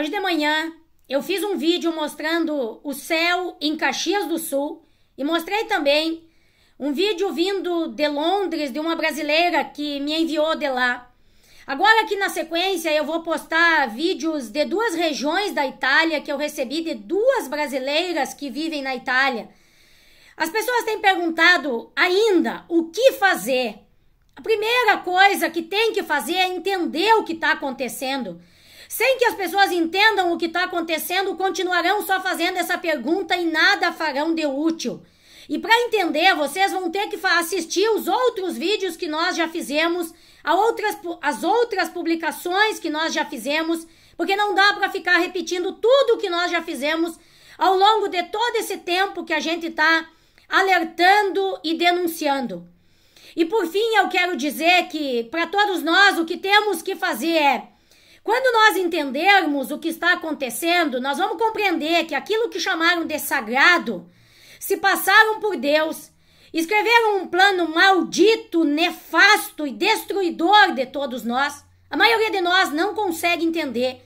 Hoje de manhã eu fiz um vídeo mostrando o céu em Caxias do Sul e mostrei também um vídeo vindo de Londres de uma brasileira que me enviou de lá. Agora aqui na sequência eu vou postar vídeos de duas regiões da Itália que eu recebi de duas brasileiras que vivem na Itália. As pessoas têm perguntado ainda o que fazer. A primeira coisa que tem que fazer é entender o que está acontecendo sem que as pessoas entendam o que está acontecendo, continuarão só fazendo essa pergunta e nada farão de útil. E para entender, vocês vão ter que assistir os outros vídeos que nós já fizemos, a outras, as outras publicações que nós já fizemos, porque não dá para ficar repetindo tudo o que nós já fizemos ao longo de todo esse tempo que a gente está alertando e denunciando. E por fim, eu quero dizer que para todos nós o que temos que fazer é quando nós entendermos o que está acontecendo, nós vamos compreender que aquilo que chamaram de sagrado se passaram por Deus, escreveram um plano maldito, nefasto e destruidor de todos nós. A maioria de nós não consegue entender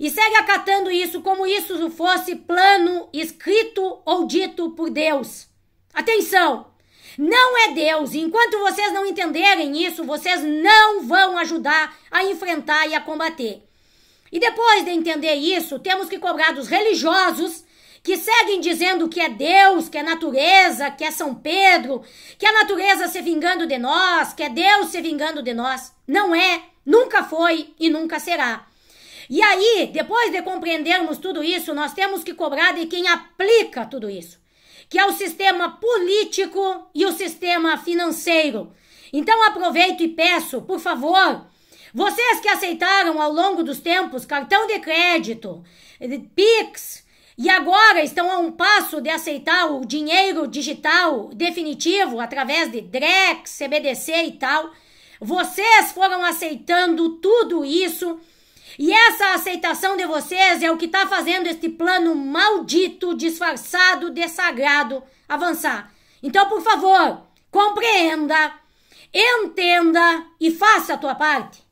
e segue acatando isso como isso fosse plano escrito ou dito por Deus. Atenção! Não é Deus. E Enquanto vocês não entenderem isso, vocês não vão ajudar a enfrentar e a combater. E depois de entender isso, temos que cobrar dos religiosos que seguem dizendo que é Deus, que é natureza, que é São Pedro, que é a natureza se vingando de nós, que é Deus se vingando de nós. Não é, nunca foi e nunca será. E aí, depois de compreendermos tudo isso, nós temos que cobrar de quem aplica tudo isso que é o sistema político e o sistema financeiro. Então aproveito e peço, por favor, vocês que aceitaram ao longo dos tempos cartão de crédito, eh, Pix, e agora estão a um passo de aceitar o dinheiro digital definitivo através de DREX, CBDC e tal. Vocês foram aceitando tudo isso e essa aceitação de vocês é o que está fazendo este plano maldito, disfarçado, desagrado avançar. Então, por favor, compreenda, entenda e faça a tua parte.